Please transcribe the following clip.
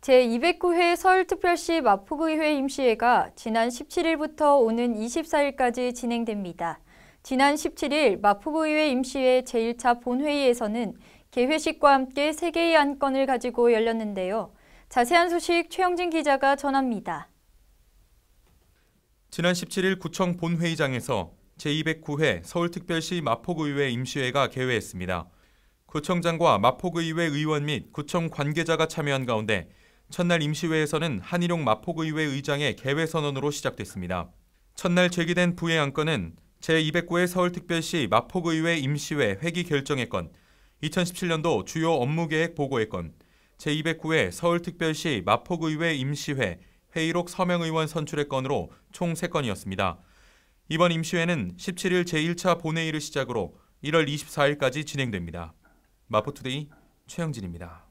제209회 서울특별시 마포구의회 임시회가 지난 17일부터 오는 24일까지 진행됩니다. 지난 17일 마포구의회 임시회 제1차 본회의에서는 개회식과 함께 3개의 안건을 가지고 열렸는데요. 자세한 소식 최영진 기자가 전합니다. 지난 17일 구청 본회의장에서 제209회 서울특별시 마포구의회 임시회가 개회했습니다. 구청장과 마포구의회 의원 및 구청 관계자가 참여한 가운데 첫날 임시회에서는 한일용 마포구의회 의장의 개회 선언으로 시작됐습니다. 첫날 제기된 부의 안건은 제209회 서울특별시 마포구의회 임시회 회기 결정의 건, 2017년도 주요 업무계획 보고의 건, 제209회 서울특별시 마포구의회 임시회 회의록 서명의원 선출의 건으로 총 3건이었습니다. 이번 임시회는 17일 제1차 본회의를 시작으로 1월 24일까지 진행됩니다. 마포투데이 최영진입니다.